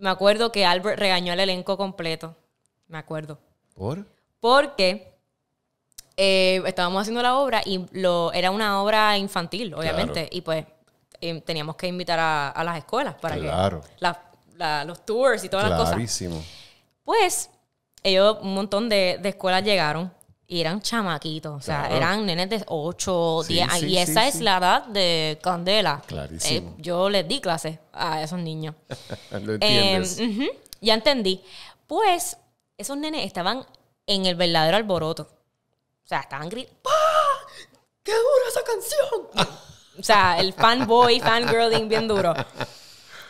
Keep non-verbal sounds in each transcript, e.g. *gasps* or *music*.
Me acuerdo que Albert regañó al elenco completo. Me acuerdo. ¿Por? Porque eh, estábamos haciendo la obra y lo, era una obra infantil, obviamente. Y pues em, teníamos que invitar a, las escuelas para que los tours y todas las cosas. Pues ellos, un montón de escuelas llegaron y eran chamaquitos, o sea, eran nenes de 8, 10 y esa es la edad de Candela. Clarísimo. Eh, yo les di clase a esos niños. *laughs* Lo entiendes. Em, ya entendí. Pues esos nenes estaban en el verdadero alboroto. O sea, estaban gritando, ¡Pah! ¡Qué dura esa canción! o sea, el fanboy, fangirling bien duro.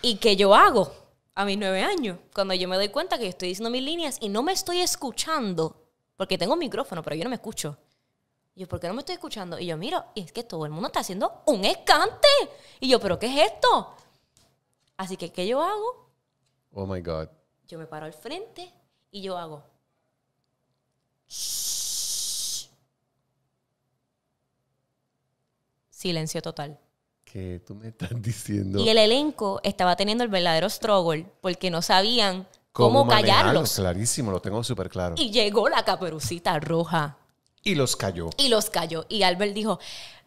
¿Y qué yo hago? A mis nueve años, cuando yo me doy cuenta que yo estoy diciendo mis líneas y no me estoy escuchando porque tengo un micrófono, pero yo no me escucho. Y yo, ¿por qué no me estoy escuchando? Y yo, miro, y es que todo el mundo está haciendo un escante. Y yo, ¿pero qué es esto? Así que, ¿qué yo hago? Oh my God. Yo me paro al frente y yo hago. Silencio total. ¿Qué tú me estás diciendo? Y el elenco estaba teniendo el verdadero struggle porque no sabían cómo, callaron? callarlos. Clarísimo, lo tengo súper claro. Y llegó la caperucita roja. Y los cayó. Y los cayó. Y Albert dijo,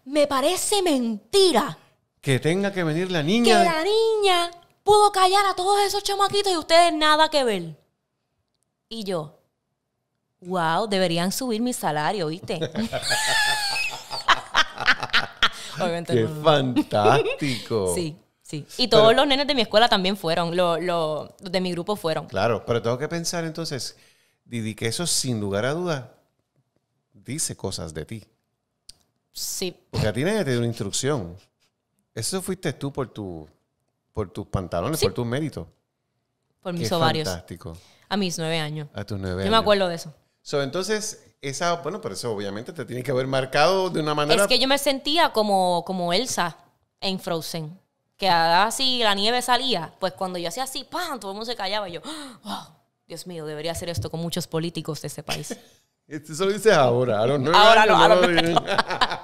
me parece mentira. Que tenga que venir la niña. Que la niña pudo callar a todos esos chamaquitos y ustedes nada que ver. Y yo, wow, deberían subir mi salario, ¿viste? *laughs* *laughs* Obviamente, ¡Qué fantástico! sí, Sí, y todos los nenes de mi escuela también fueron, los lo, de mi grupo fueron. Claro, pero tengo que pensar entonces, Didi, que eso sin lugar a duda dice cosas de ti. Sí. Porque a ti nadie una instrucción. Eso fuiste tú por, tu, por tus pantalones, por tus méritos. Por mis ovarios. Fantástico. A mis nueve años. A tus nueve Yo años. Yo me acuerdo de eso. entonces, esa, bueno, pero eso obviamente te tiene que haber marcado de una manera. Es que yo me sentía como, como Elsa en Frozen que así, la nieve salía, pues cuando yo hacía así, ¡pam! Todo el mundo se callaba. Y yo, *gasps* ¡oh! Dios mío, debería hacer esto con muchos políticos de este país. *laughs* Eso lo dices ahora, Ahora no, no, *laughs*